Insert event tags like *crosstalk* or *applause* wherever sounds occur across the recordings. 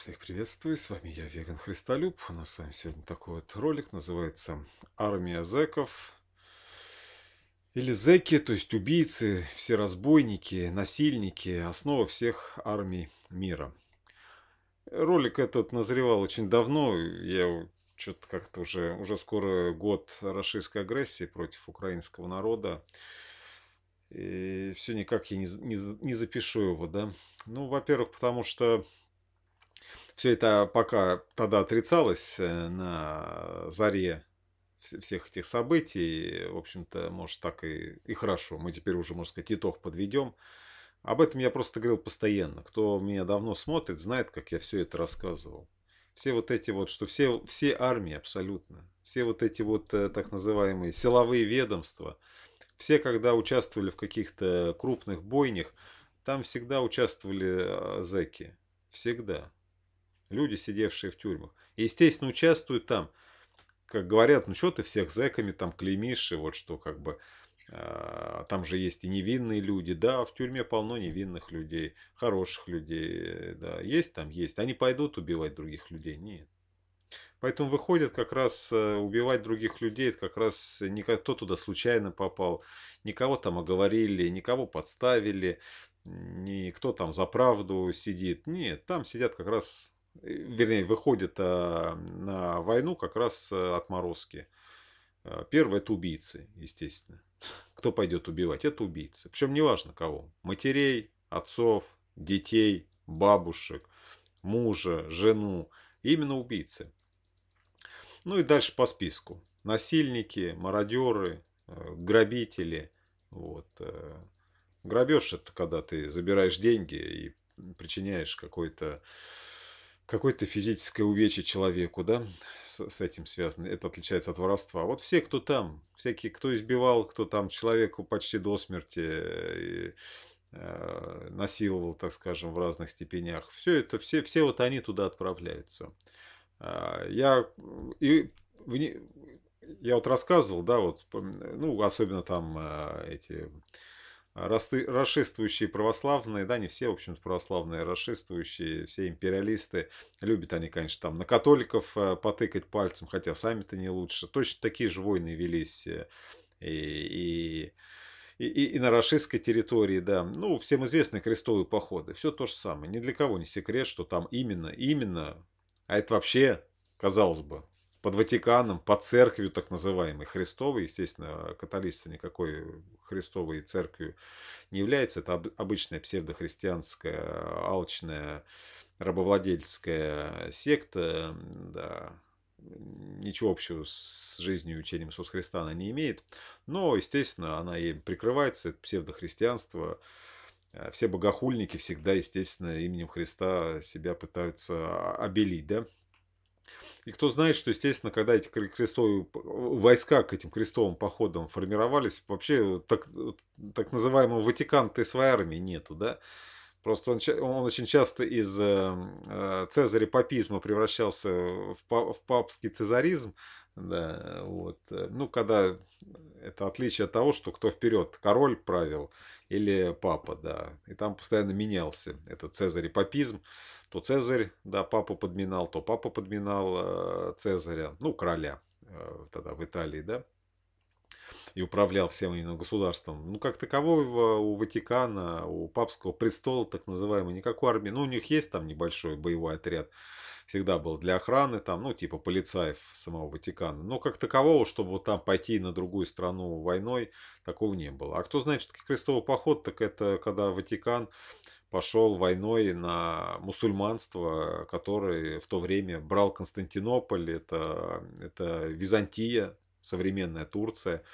Всех приветствую, с вами я, Веган Христолюб. У нас с вами сегодня такой вот ролик, называется «Армия зэков». Или зэки, то есть убийцы, все разбойники, насильники, основа всех армий мира. Ролик этот назревал очень давно, я что-то как-то уже, уже скоро год российской агрессии против украинского народа. И все никак я не, не, не запишу его, да. Ну, во-первых, потому что все это пока тогда отрицалось э, на заре всех этих событий. В общем-то, может, так и, и хорошо. Мы теперь уже, можно сказать, итог подведем. Об этом я просто говорил постоянно. Кто меня давно смотрит, знает, как я все это рассказывал. Все вот эти вот, что все, все армии абсолютно, все вот эти вот э, так называемые силовые ведомства, все, когда участвовали в каких-то крупных бойнях, там всегда участвовали э, зэки. Всегда люди, сидевшие в тюрьмах. И, естественно, участвуют там. Как говорят, ну что ты всех зэками там клеймишь, и вот что как бы... Э, там же есть и невинные люди, да, в тюрьме полно невинных людей, хороших людей, да, есть там, есть. Они пойдут убивать других людей? Нет. Поэтому выходит как раз э, убивать других людей, как раз никто туда случайно попал, никого там оговорили, никого подставили, никто там за правду сидит. Нет, там сидят как раз Э, вернее, выходят а, на войну как раз э, отморозки. А, Первое – это убийцы, естественно. *laughs* Кто пойдет убивать? Это убийцы. Причем неважно кого. Матерей, отцов, детей, бабушек, мужа, жену. Именно убийцы. Ну и дальше по списку. Насильники, мародеры, э, грабители. Вот. Грабеж – это когда ты забираешь деньги и причиняешь какой-то э, какое-то физическое увечье человеку, да, с, с этим связано. Это отличается от воровства. А вот все, кто там, всякие, кто избивал, кто там человеку почти до смерти э, и, э, насиловал, так скажем, в разных степенях. Все это, все, все вот они туда отправляются. А, я и я вот рассказывал, да, вот, ну, особенно там э, эти а, расшествующие православные, да, не все, в общем-то, православные, а расшествующие, все империалисты, любят они, конечно, там на католиков э, потыкать пальцем, хотя сами-то не лучше. Точно такие же войны велись э, и, и, и, и на рашистской территории, да. Ну, всем известны крестовые походы, все то же самое. Ни для кого не секрет, что там именно, именно, а это вообще, казалось бы, под Ватиканом, под церковью так называемой, христовой, естественно, католичество никакой христовой церковью не является, это обычная псевдохристианская, алчная, рабовладельческая секта, да, ничего общего с жизнью и учением Иисуса Христа она не имеет, но, естественно, она им прикрывается, это псевдохристианство, э, все богохульники всегда, естественно, именем Христа себя пытаются обелить, да, и кто знает, что, естественно, когда эти крестовые войска к этим крестовым походам формировались, вообще э, так, э, так называемого Ватикан то и своей армии нету, да? Просто он, он очень часто из эм, э, цезаря-папизма превращался в, в папский цезаризм. Да, вот. Э, ну, когда это отличие от того, что кто вперед, король правил или папа, да. И там постоянно менялся этот цезарь и папизм. То цезарь, да, папу подминал, то папа подминал э, цезаря, ну, короля э, тогда в Италии, да и управлял всем именно государством. Ну, как такового у Ватикана, у папского престола, так называемой, никакой армии. Ну, у них есть там небольшой боевой отряд, всегда был для охраны, там, ну, типа полицаев самого Ватикана. Но как такового, чтобы вот там пойти на другую страну войной, такого не было. А кто знает, что такое крестовый поход, так это когда Ватикан пошел войной на мусульманство, которое в то время брал Константинополь, это, это Византия, современная Турция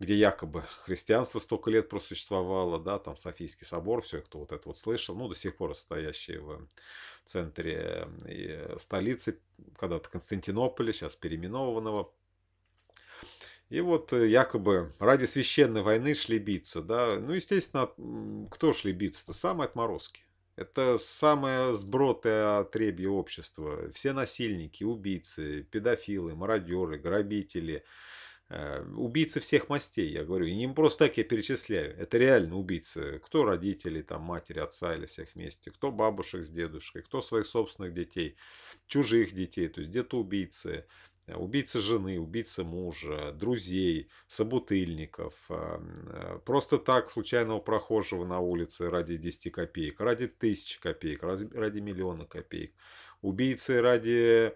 где якобы христианство столько лет просуществовало, да, там Софийский собор, все, кто вот это вот слышал, ну, до сих пор стоящий в центре столицы, когда-то Константинополя, сейчас переименованного. И вот э, якобы ради священной войны шли биться, да. Ну, естественно, кто шли биться-то? Самые отморозки. Это самое сбротое отребье общества. Все насильники, убийцы, педофилы, мародеры, грабители, Э, убийцы всех мастей, я говорю, и не просто так я перечисляю, это реально убийцы, кто родители, там, матери, отца или всех вместе, кто бабушек с дедушкой, кто своих собственных детей, чужих детей, то есть где-то убийцы, э, убийцы жены, убийцы мужа, друзей, собутыльников, эм, э, просто так случайного прохожего на улице ради 10 копеек, ради тысячи копеек, ради миллиона копеек, убийцы ради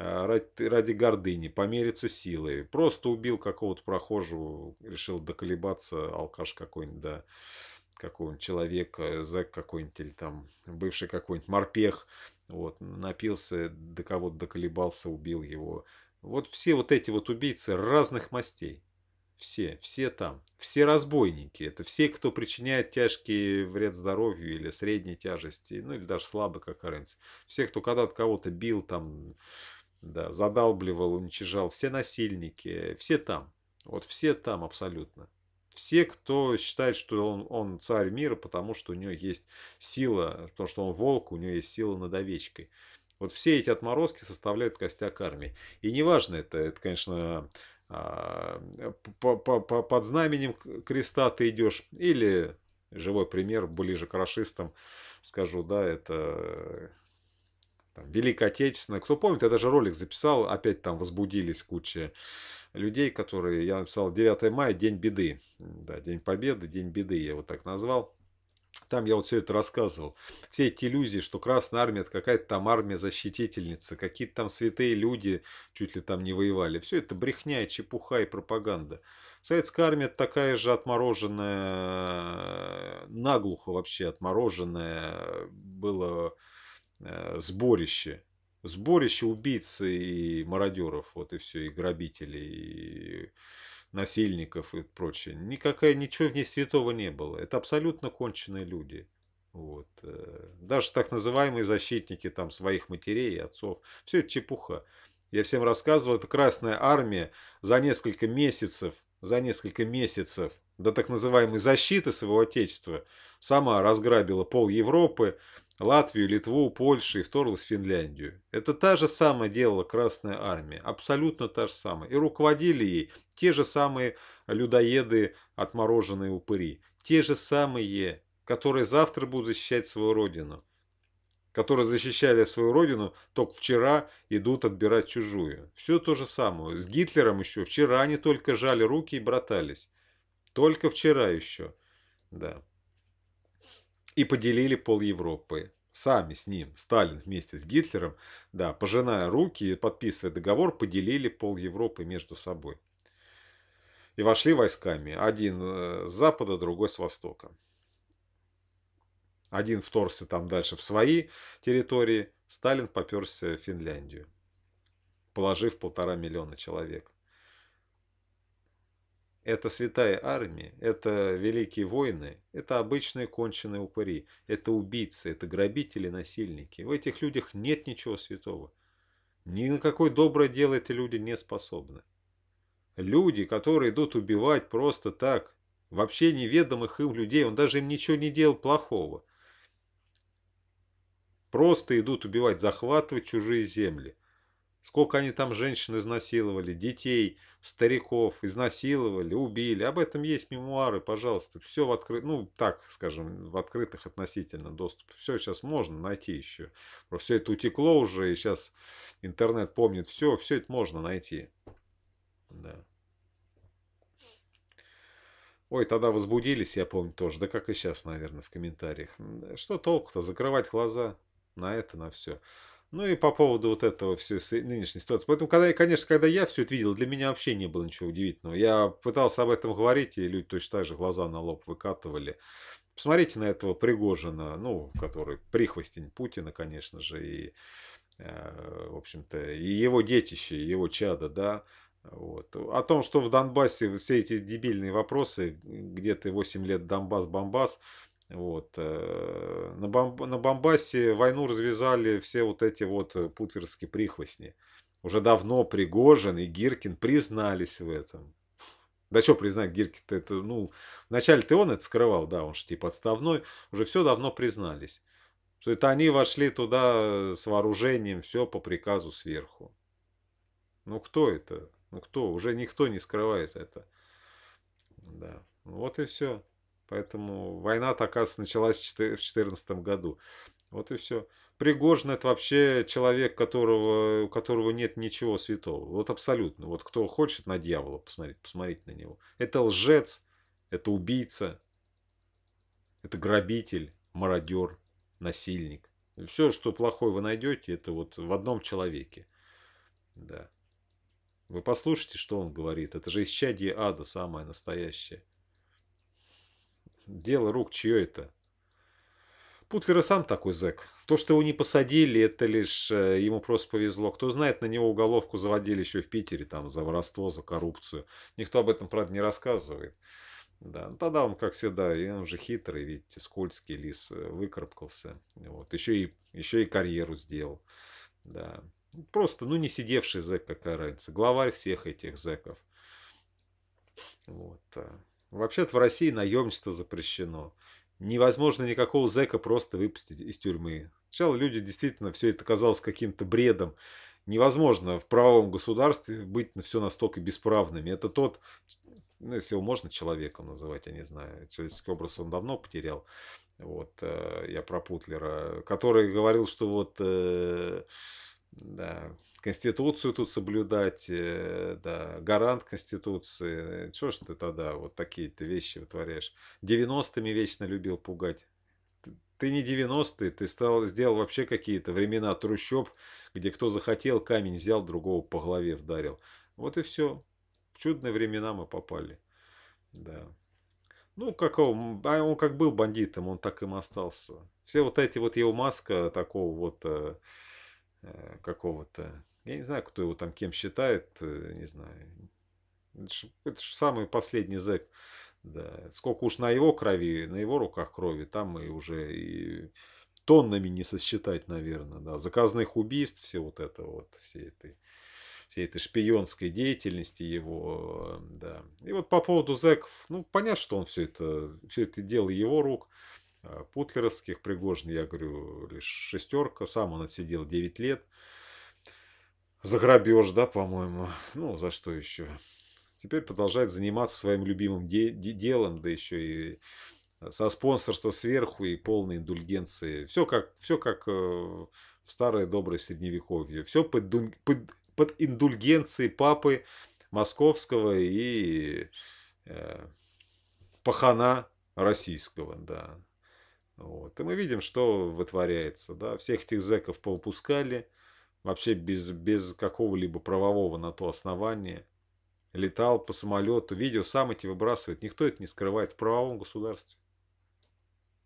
Э, ради, гордыни, помериться силой. Просто убил какого-то прохожего, решил доколебаться, алкаш какой-нибудь, да, какого-нибудь человека, зэк какой-нибудь или там бывший какой-нибудь морпех, вот, напился, до кого-то доколебался, убил его. Вот все вот эти вот убийцы разных мастей. Все, все там. Все разбойники. Это все, кто причиняет тяжкий вред здоровью или средней тяжести, ну или даже слабый как разница. Все, кто когда-то кого-то бил, там, да, задалбливал, уничижал. Все насильники, все там. Вот все там абсолютно. Все, кто считает, что он, он царь мира, потому что у него есть сила, потому что он волк, у него есть сила над овечкой. Вот все эти отморозки составляют костяк армии. И неважно это, это, конечно, а, под знаменем креста ты идешь, или живой пример, ближе к расистам, скажу, да, это там, Великая Отечественная. Кто помнит, я даже ролик записал, опять там возбудились куча людей, которые, я написал 9 мая, День беды, да, День Победы, День беды, я его так назвал. Там я вот все это рассказывал. Все эти иллюзии, что Красная Армия это какая-то там армия-защитительница, какие-то там святые люди чуть ли там не воевали. Все это брехня и чепуха и пропаганда. Советская армия такая же отмороженная, наглухо вообще отмороженная, было Э, сборище. Сборище убийц и мародеров, вот и все, и грабителей, и насильников и прочее. Никакая, ничего в ней святого не было. Это абсолютно конченые люди. Вот. Э, даже так называемые защитники там, своих матерей и отцов. Все это чепуха. Я всем рассказывал, это Красная Армия за несколько месяцев, за несколько месяцев до так называемой защиты своего отечества, сама разграбила пол Европы, Латвию, Литву, Польшу и вторглась в Финляндию. Это та же самая делала Красная Армия, абсолютно та же самая. И руководили ей те же самые людоеды, отмороженные упыри, те же самые, которые завтра будут защищать свою родину, которые защищали свою родину, только вчера идут отбирать чужую. Все то же самое. С Гитлером еще вчера они только жали руки и братались. Только вчера еще. Да. И поделили пол Европы. Сами с ним, Сталин вместе с Гитлером, да, пожиная руки и подписывая договор, поделили пол Европы между собой. И вошли войсками. Один э, с запада, другой с востока. Один вторся там дальше в свои территории. Сталин поперся в Финляндию, положив полтора миллиона человек. Это святая армия, это великие войны, это обычные конченые упыри, это убийцы, это грабители, насильники. В этих людях нет ничего святого. Ни на какое доброе дело эти люди не способны. Люди, которые идут убивать просто так, вообще неведомых им людей, он даже им ничего не делал плохого. Просто идут убивать, захватывать чужие земли – Сколько они там женщин изнасиловали, детей, стариков, изнасиловали, убили. Об этом есть мемуары, пожалуйста. Все в открытом, ну так, скажем, в открытых относительно доступ. Все сейчас можно найти еще. Просто все это утекло уже, и сейчас интернет помнит все, все это можно найти. Да. Ой, тогда возбудились, я помню тоже. Да как и сейчас, наверное, в комментариях. Что толку-то? Закрывать глаза на это, на все. Ну и по поводу вот этого все нынешней ситуации. Поэтому, когда, конечно, когда я все это видел, для меня вообще не было ничего удивительного. Я пытался об этом говорить, и люди точно так же глаза на лоб выкатывали. Посмотрите на этого Пригожина, ну, который прихвостень Путина, конечно же, и, э, в общем-то, и его детище, и его чада, да, вот. О том, что в Донбассе все эти дебильные вопросы, где ты 8 лет Донбасс-Бомбас, вот. Э, на, Бомб... на Бомбасе войну развязали все вот эти вот э, путлерские прихвостни. Уже давно Пригожин и Гиркин признались в этом. Да что признать, Гиркин-то это, ну, вначале ты он это скрывал, да, он же типа отставной, уже все давно признались. Что это они вошли туда э, с вооружением, все по приказу сверху. Ну кто это? Ну кто? Уже никто не скрывает это. Да. Вот и все. Поэтому война такая оказывается, началась в 2014 году. Вот и все. Пригожин это вообще человек, которого, у которого нет ничего святого. Вот абсолютно. Вот кто хочет на дьявола посмотреть, посмотрите на него. Это лжец, это убийца, это грабитель, мародер, насильник. Все, что плохое вы найдете, это вот в одном человеке. Да. Вы послушайте, что он говорит. Это же исчадие ада самое настоящее. Дело рук чье это? Путлер сам такой зэк. То, что его не посадили, это лишь э, ему просто повезло. Кто знает, на него уголовку заводили еще в Питере, там, за воровство, за коррупцию. Никто об этом, правда, не рассказывает. Да, ну, тогда он, как всегда, и он же хитрый, видите, скользкий лис, э, выкарабкался. Вот. Еще, и, еще и карьеру сделал. Да. Просто, ну, не сидевший зэк, какая разница. Главарь всех этих зэков. Вот. А. Вообще-то в России наемничество запрещено. Невозможно никакого зэка просто выпустить из тюрьмы. Сначала люди действительно, все это казалось каким-то бредом. Невозможно в правом государстве быть на все настолько бесправными. Это тот, ну, если его можно человеком называть, я не знаю, человеческий образ он давно потерял. Вот, э, я про Путлера, который говорил, что вот э, да, Конституцию тут соблюдать, э, да, гарант Конституции. Э, Что ж ты тогда вот такие-то вещи вытворяешь? 90-ми вечно любил пугать. Ты не 90-е, ты стал, сделал вообще какие-то времена трущоб, где кто захотел, камень взял, другого по голове вдарил. Вот и все. В чудные времена мы попали. Да. Ну, какого, а он как был бандитом, он так им остался. Все вот эти вот его маска такого вот э, Э, какого-то, я не знаю, кто его там кем считает, э, не знаю. Это же, самый последний зэк. Да. Сколько уж на его крови, на его руках крови, там и уже и тоннами не сосчитать, наверное, да, заказных убийств, все вот это вот, все этой, всей этой шпионской деятельности его, э, да. И вот по поводу зэков, ну, понятно, что он все это, все это дело его рук, Э, путлеровских. Пригожин, я говорю, лишь шестерка. Сам он отсидел 9 лет. За грабеж, да, по-моему. Ну, за что еще? Теперь продолжает заниматься своим любимым де- де- делом, да еще и со спонсорства сверху и полной индульгенции. Все как, все как э, в старое доброе средневековье. Все под, под, под индульгенцией папы московского и э, пахана российского, да. Вот. И мы видим, что вытворяется. Да? Всех этих зэков поупускали, вообще без, без какого-либо правового на то основания. Летал по самолету, видео сам эти выбрасывает. Никто это не скрывает в правовом государстве.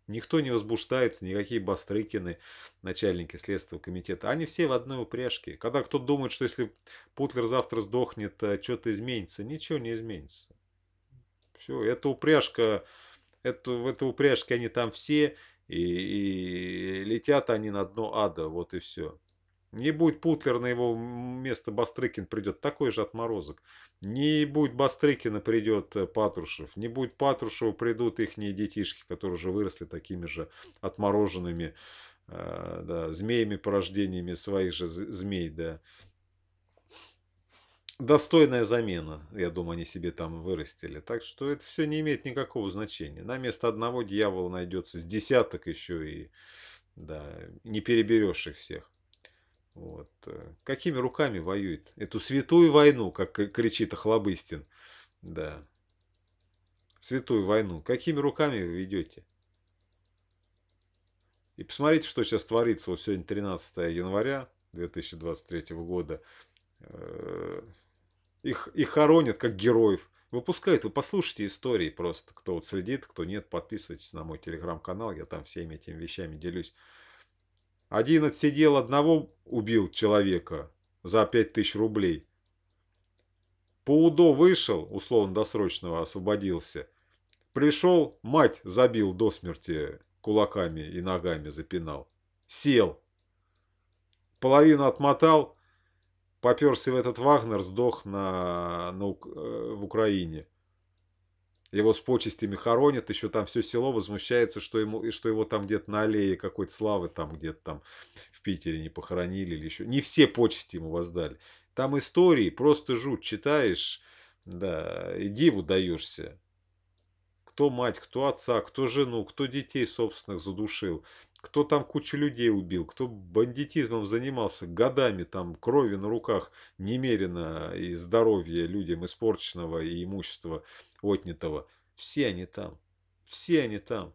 Никто не возбуждается, никакие Бастрыкины, начальники Следственного комитета. Они все в одной упряжке. Когда кто-то думает, что если Путлер завтра сдохнет, а что-то изменится, ничего не изменится. Все, эта упряжка это, в этой упряжке они там все, и, и летят они на дно ада, вот и все. Не будет Путлер на его место Бастрыкин придет, такой же отморозок. Не будет Бастрыкина придет э, Патрушев, не будет Патрушева придут их детишки, которые уже выросли такими же отмороженными, э, да, змеями, порождениями своих же змей, да достойная замена, я думаю, они себе там вырастили. Так что это все не имеет никакого значения. На место одного дьявола найдется с десяток еще и да, не переберешь их всех. Вот. Э, какими руками воюет? Эту святую войну, как кричит Охлобыстин. Да. Святую войну. Какими руками вы ведете? И посмотрите, что сейчас творится. Вот сегодня 13 января 2023 года э, их, их хоронят как героев. Выпускают, вы послушайте истории просто. Кто вот следит, кто нет, подписывайтесь на мой телеграм-канал, я там всеми этими вещами делюсь. Один отсидел одного, убил человека за 5000 рублей. По УДО вышел, условно досрочного освободился. Пришел, мать забил до смерти кулаками и ногами запинал. Сел. Половину отмотал, поперся в этот Вагнер, сдох на, на, э, в Украине. Его с почестями хоронят, еще там все село возмущается, что, ему, что его там где-то на аллее какой-то славы там где-то там в Питере не похоронили или еще. Не все почести ему воздали. Там истории, просто жуть. Читаешь, да, иди диву Кто мать, кто отца, кто жену, кто детей собственных задушил кто там кучу людей убил, кто бандитизмом занимался годами, там крови на руках немерено и здоровье людям испорченного и имущества отнятого. Все они там. Все они там.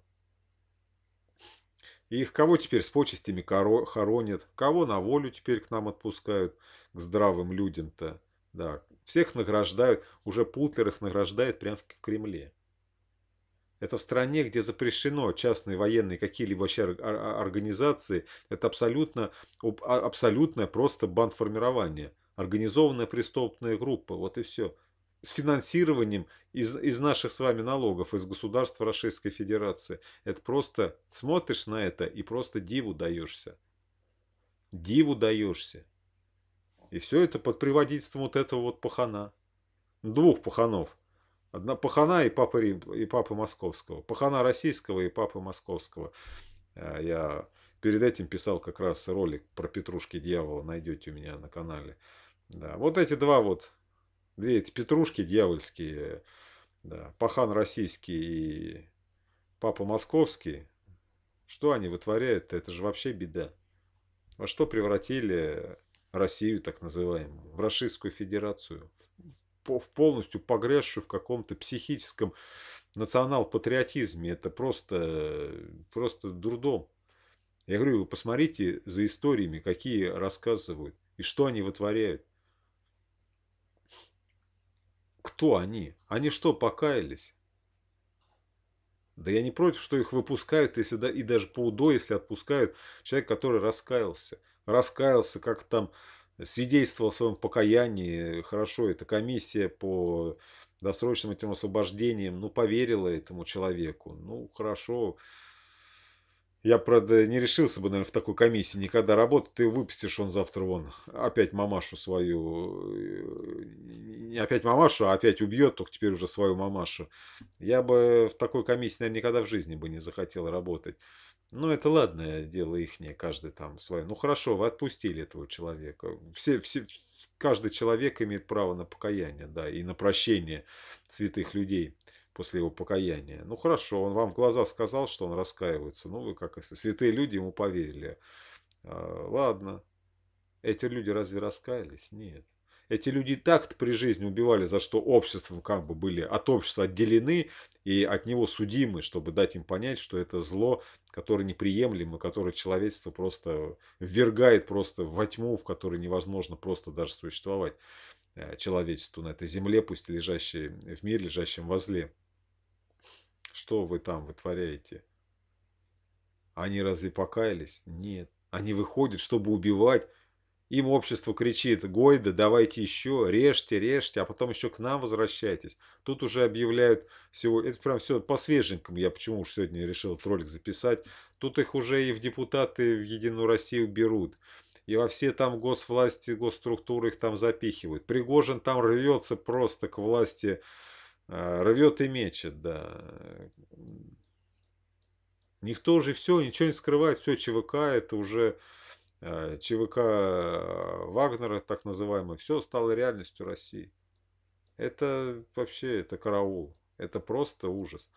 их кого теперь с почестями хоронят, кого на волю теперь к нам отпускают, к здравым людям-то. Да, всех награждают, уже Путлер их награждает прямо в Кремле. Это в стране, где запрещено частные военные какие-либо вообще организации. Это абсолютно, а, абсолютное просто бандформирование. Организованная преступная группа. Вот и все. С финансированием из, из наших с вами налогов, из государства Российской Федерации. Это просто смотришь на это и просто диву даешься. Диву даешься. И все это под приводительством вот этого вот пахана. Двух паханов – Одна пахана и папа, Рим, и папа Московского. Пахана российского и папа Московского. Э, я перед этим писал как раз ролик про петрушки дьявола. Найдете у меня на канале. Да. Вот эти два вот, две эти петрушки дьявольские. Да. Пахан российский и папа московский. Что они вытворяют? Это же вообще беда. Во что превратили Россию, так называемую, в Российскую Федерацию, в полностью погрязшую в каком-то психическом национал-патриотизме. Это просто, просто дурдом. Я говорю, вы посмотрите за историями, какие рассказывают и что они вытворяют. Кто они? Они что, покаялись? Да я не против, что их выпускают, если да, и даже по УДО, если отпускают человек, который раскаялся. Раскаялся, как там свидетельствовал о своем покаянии. Хорошо, это комиссия по досрочным этим освобождениям ну, поверила этому человеку. Ну, хорошо. Я, правда, не решился бы, наверное, в такой комиссии никогда работать. Ты выпустишь он завтра вон опять мамашу свою. Э, не опять мамашу, а опять убьет, только теперь уже свою мамашу. Я бы в такой комиссии, наверное, никогда в жизни бы не захотел работать. Ну, это ладное дело ихнее, каждый там свое. Ну, хорошо, вы отпустили этого человека. Все, все, каждый человек имеет право на покаяние, да, и на прощение святых людей после его покаяния. Ну, хорошо, он вам в глаза сказал, что он раскаивается. Ну, вы как святые люди ему поверили. А, ладно. Эти люди разве раскаялись? Нет. Эти люди и так при жизни убивали, за что обществом как бы были от общества отделены и от него судимы, чтобы дать им понять, что это зло, которое неприемлемо, которое человечество просто ввергает просто во тьму, в которой невозможно просто даже существовать э, человечеству на этой земле, пусть лежащей в мире, лежащем возле. Что вы там вытворяете? Они разве покаялись? Нет. Они выходят, чтобы убивать, им общество кричит «Гойда, давайте еще, режьте, режьте, а потом еще к нам возвращайтесь». Тут уже объявляют всего, это прям все по свеженькому, я почему уж сегодня решил этот ролик записать. Тут их уже и в депутаты в Единую Россию берут. И во все там госвласти, госструктуры их там запихивают. Пригожин там рвется просто к власти, э, рвет и мечет, да. Никто уже все, ничего не скрывает, все ЧВК, это уже Э, ЧВК э, Вагнера, так называемый, все стало реальностью России. Это вообще, это караул. Это просто ужас.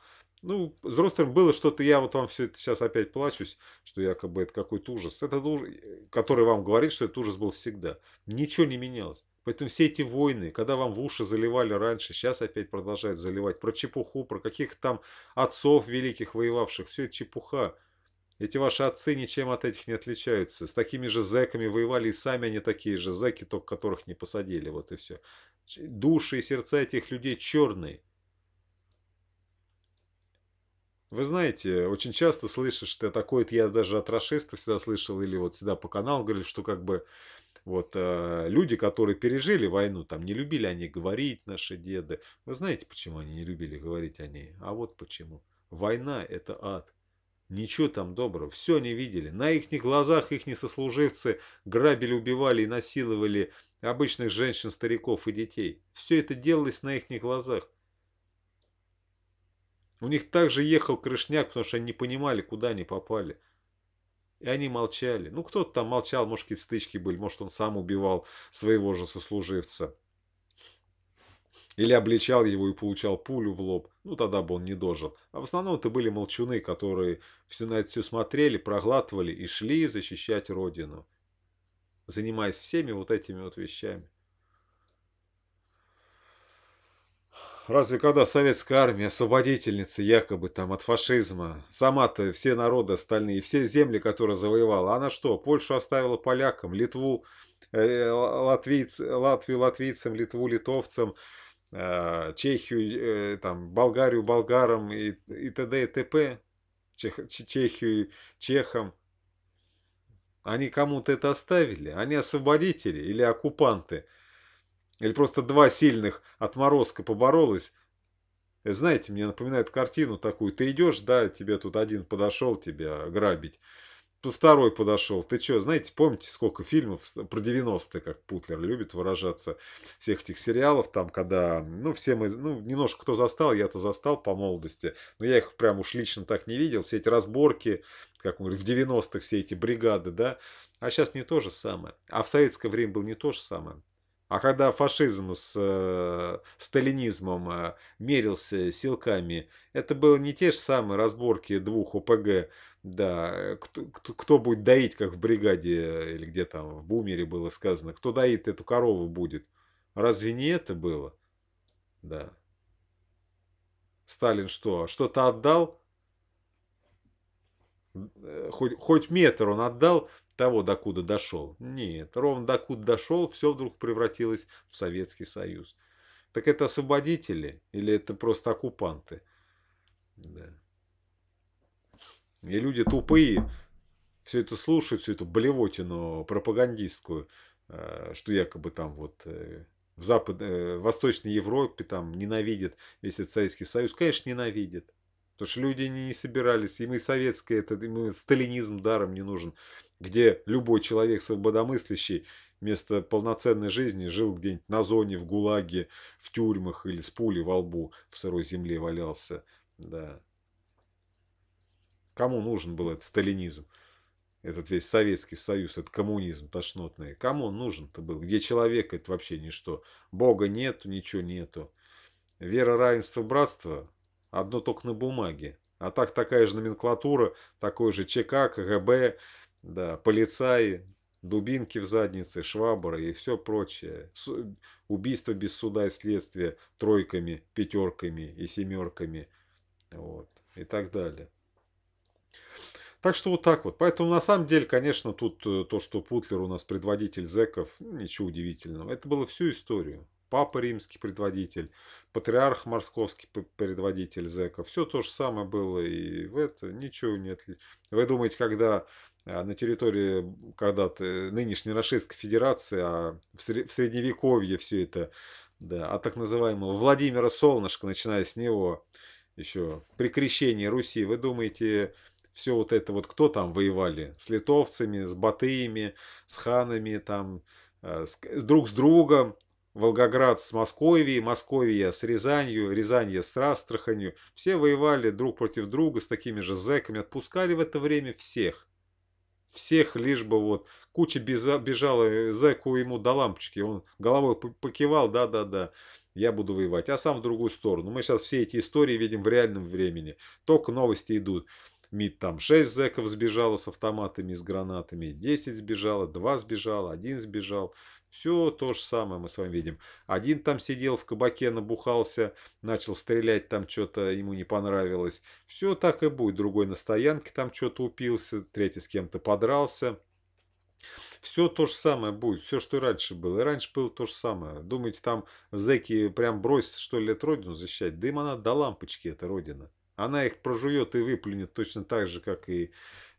Ну, с Ростером было что-то, я вот вам все это сейчас опять плачусь, что якобы это какой-то ужас. Это э, который вам говорит, что это ужас был всегда. Ничего не менялось. Поэтому все эти войны, когда вам в уши заливали раньше, сейчас опять продолжают заливать. Про чепуху, про каких там отцов великих воевавших, все это чепуха. Эти ваши отцы ничем от этих не отличаются. С такими же зэками воевали и сами они такие же зэки, только которых не посадили. Вот и все. Души и сердца этих людей черные. Вы знаете, очень часто слышишь, что такое, я даже от расистов всегда слышал, или вот всегда по каналу говорили, что как бы вот э, люди, которые пережили войну, там не любили они говорить, наши деды. Вы знаете, почему они не любили говорить о ней? А вот почему. Война – это ад. Ничего там доброго, все не видели. На ихних глазах ихни сослуживцы грабили, убивали и насиловали обычных женщин, стариков и детей. Все это делалось на ихних глазах. У них также ехал крышняк, потому что они не понимали, куда они попали. И они молчали. Ну, кто-то там молчал, может, какие-то стычки были, может, он сам убивал своего же сослуживца. Или обличал его и получал пулю в лоб, ну тогда бы он не дожил. А в основном это были молчуны, которые все на это все смотрели, проглатывали и шли защищать родину. Занимаясь всеми вот этими вот вещами. Разве когда советская армия, освободительница якобы там от фашизма, сама-то все народы остальные, все земли, которые завоевала, она что, Польшу оставила полякам, Литву, э, э, латвийц, Латвию латвийцам, Литву литовцам, а, Чехию, э, там, Болгарию болгарам и, и т.д. и т.п. Чех, Чехию чехам. Они кому-то это оставили? Они освободители или оккупанты? Или просто два сильных отморозка поборолось? Знаете, мне напоминает картину такую. Ты идешь, да, тебе тут один подошел тебя грабить второй подошел. Ты что, знаете, помните, сколько фильмов про 90-е, как Путлер любит выражаться, всех этих сериалов, там, когда, ну, все мы, ну, немножко кто застал, я-то застал по молодости, но я их прям уж лично так не видел, все эти разборки, как мы говорим, в 90-х все эти бригады, да, а сейчас не то же самое. А в советское время было не то же самое. А когда фашизм с э, сталинизмом э, мерился силками, это были не те же самые разборки двух ОПГ, да, э, кто, кто, кто будет доить, как в бригаде или где там в бумере было сказано, кто доит эту корову будет. Разве не это было? Да. Сталин что, что-то отдал? Э, хоть, хоть метр он отдал того, докуда дошел? Нет, ровно докуда дошел, все вдруг превратилось в Советский Союз. Так это освободители или это просто оккупанты? Да. И люди тупые все это слушают, всю эту блевотину пропагандистскую, э, что якобы там вот э, в Запад, э, в Восточной Европе там ненавидят весь этот Советский Союз. Конечно, ненавидят. Потому что люди не, не собирались, им и советский этот, им и сталинизм даром не нужен, где любой человек свободомыслящий вместо полноценной жизни жил где-нибудь на зоне, в ГУЛАГе, в тюрьмах или с пулей во лбу в сырой земле валялся. Да. Кому нужен был этот сталинизм? Этот весь Советский Союз, этот коммунизм тошнотный. Кому он нужен-то был? Где человек, это вообще ничто. Бога нету, ничего нету. Вера, равенство, братство – одно только на бумаге. А так такая же номенклатура, такой же ЧК, КГБ, да, полицаи, дубинки в заднице, швабры и все прочее. С... Убийство без суда и следствия тройками, пятерками и семерками вот, и так далее. Так что вот так вот. Поэтому на самом деле, конечно, тут э, то, что Путлер у нас предводитель зеков, ну, ничего удивительного. Это было всю историю. Папа римский предводитель, патриарх морсковский предводитель зеков. Все то же самое было и в это. Ничего нет. Вы думаете, когда а, на территории когда нынешней Российской Федерации, а в Средневековье все это, да, а так называемого Владимира Солнышко, начиная с него, еще при крещении Руси, вы думаете, все вот это вот, кто там воевали? С литовцами, с батыями, с ханами, там, э, с, друг с другом, Волгоград с Московией, Московия с Рязанью, Рязанье с Астраханью. Все воевали друг против друга с такими же зэками, отпускали в это время всех. Всех лишь бы вот, куча беза, бежала, э, зэку ему до лампочки, он головой покивал, да-да-да, я буду воевать, а сам в другую сторону. Мы сейчас все эти истории видим в реальном времени, только новости идут. МИД там 6 зэков сбежало с автоматами, с гранатами, 10 сбежало, 2 сбежало, 1 сбежал. Все то же самое мы с вами видим. Один там сидел в кабаке, набухался, начал стрелять, там что-то ему не понравилось. Все так и будет. Другой на стоянке там что-то упился, третий с кем-то подрался. Все то же самое будет, все, что и раньше было. И раньше было то же самое. Думаете, там зэки прям бросят, что ли, лет родину защищать? Да она до лампочки, эта родина. Она их прожует и выплюнет точно так же, как и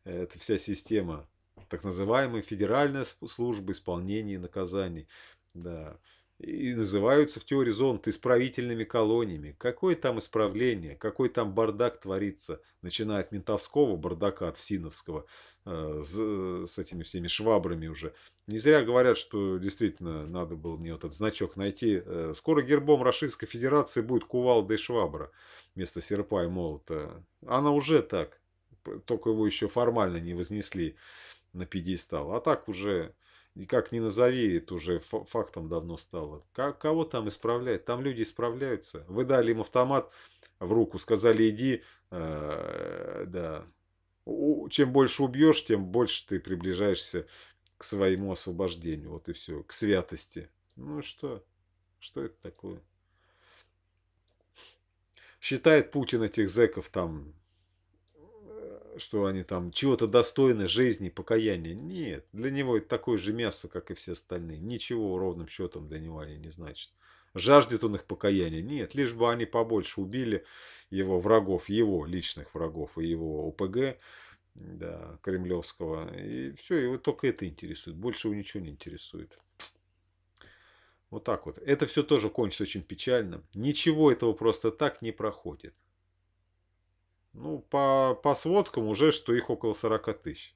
э, эта вся система так называемой федеральной службы исполнения наказаний. Да и называются в теории зонт исправительными колониями. Какое там исправление, какой там бардак творится, начиная от ментовского бардака, от Всиновского, э, с, с этими всеми швабрами уже. Не зря говорят, что действительно надо было мне вот этот значок найти. Э, скоро гербом Российской Федерации будет кувалда и швабра вместо серпа и молота. Она уже так, только его еще формально не вознесли на пьедестал. А так уже и как ни назови, это уже фактом давно стало. Как, кого там исправлять? Там люди исправляются. Вы дали им автомат в руку, сказали иди, э, да. Чем больше убьешь, тем больше ты приближаешься к своему освобождению, вот и все, к святости. Ну что, что это такое? Считает Путин этих зеков там что они там чего-то достойны жизни, покаяния. Нет, для него это такое же мясо, как и все остальные. Ничего ровным счетом для него они не значат. Жаждет он их покаяния? Нет, лишь бы они побольше убили его врагов, его личных врагов и его ОПГ да, кремлевского. И все, его только это интересует. Больше его ничего не интересует. Вот так вот. Это все тоже кончится очень печально. Ничего этого просто так не проходит. Ну, по, по сводкам уже, что их около 40 тысяч.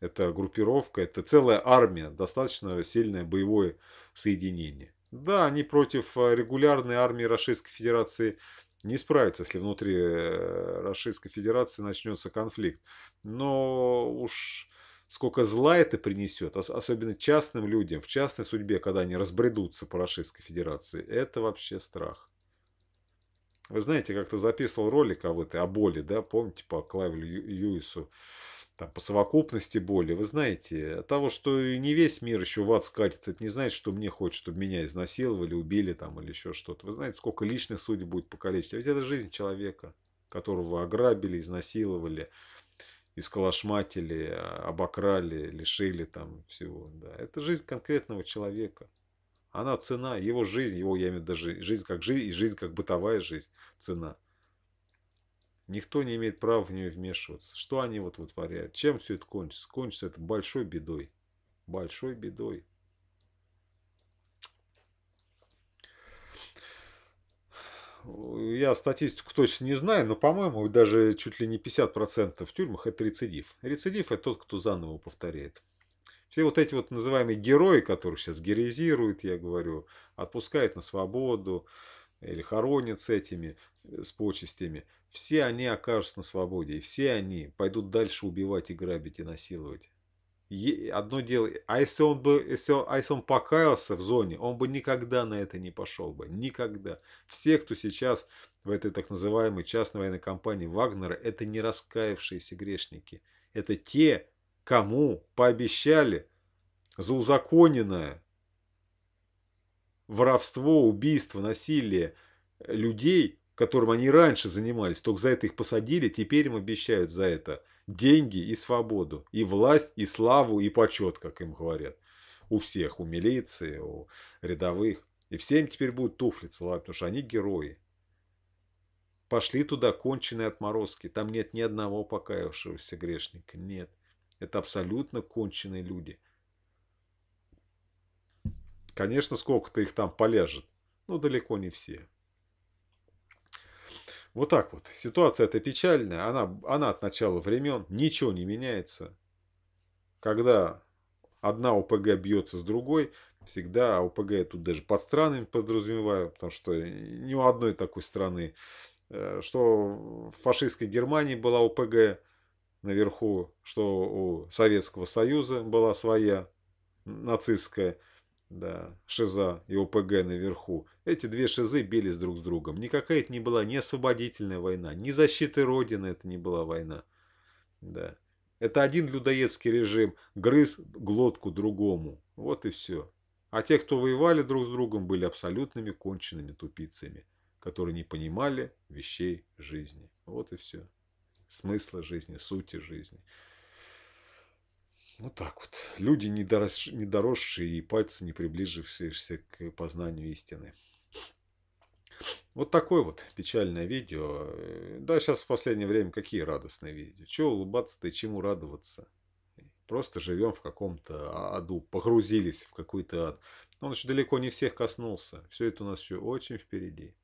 Это группировка, это целая армия, достаточно сильное боевое соединение. Да, они против э, регулярной армии Российской Федерации не справятся, если внутри э, Российской Федерации начнется конфликт. Но уж сколько зла это принесет, особенно частным людям, в частной судьбе, когда они разбредутся по Российской Федерации, это вообще страх. Вы знаете, как-то записывал ролик о, этой, о боли, да, помните, по Клавелю Юису, там, по совокупности боли. Вы знаете, того, что не весь мир еще в ад скатится, это не значит, что мне хочет, чтобы меня изнасиловали, убили там или еще что-то. Вы знаете, сколько личных судей будет покалечить. А ведь это жизнь человека, которого ограбили, изнасиловали, исколошматили, обокрали, лишили там всего. Да. Это жизнь конкретного человека. Она цена, его жизнь, его, я имею в виду даже жизнь как жизнь и жизнь как бытовая жизнь, цена. Никто не имеет права в нее вмешиваться. Что они вот вытворяют? Чем все это кончится? Кончится это большой бедой. Большой бедой. Я статистику точно не знаю, но, по-моему, даже чуть ли не 50% в тюрьмах это рецидив. Рецидив – это тот, кто заново повторяет. Все вот эти вот называемые герои, которых сейчас героизируют, я говорю, отпускают на свободу или хоронят с этими, э, с почестями, все они окажутся на свободе, и все они пойдут дальше убивать и грабить и насиловать. И одно дело, э, а если он бы, если а если он покаялся в зоне, он бы никогда на это не пошел бы, никогда. Все, кто сейчас в этой так называемой частной военной компании Вагнера, это не раскаявшиеся грешники, это те, Кому пообещали? За узаконенное. Воровство, убийство, насилие людей, которым они раньше занимались, только за это их посадили, теперь им обещают за это деньги и свободу, и власть, и славу, и почет, как им говорят. У всех, у милиции, у рядовых. И всем теперь будут туфли целовать, потому что они герои. Пошли туда конченые отморозки. Там нет ни одного покаявшегося грешника. Нет. Это абсолютно конченые люди. Конечно, сколько-то их там полежит, но далеко не все. Вот так вот. Ситуация эта печальная. Она, она от начала времен. Ничего не меняется. Когда одна ОПГ бьется с другой, всегда ОПГ я тут даже под странами подразумеваю, потому что ни у одной такой страны, э, что в фашистской Германии была ОПГ, наверху, что у Советского Союза была своя нацистская да, шиза и ОПГ наверху. Эти две шизы бились друг с другом. Никакая это не была ни освободительная война, ни защиты Родины это не была война. Да. Это один людоедский режим грыз глотку другому. Вот и все. А те, кто воевали друг с другом, были абсолютными конченными тупицами, которые не понимали вещей жизни. Вот и все смысла жизни, сути жизни. Вот так вот. Люди, недоросшие и пальцы, не приближившиеся к познанию истины. Вот такое вот печальное видео. Да, сейчас в последнее время какие радостные видео. Чего улыбаться-то и чему радоваться? Просто живем в каком-то а, аду, погрузились в какой-то ад. Он еще далеко не всех коснулся. Все это у нас еще очень впереди.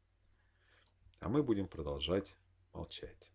А мы будем продолжать молчать.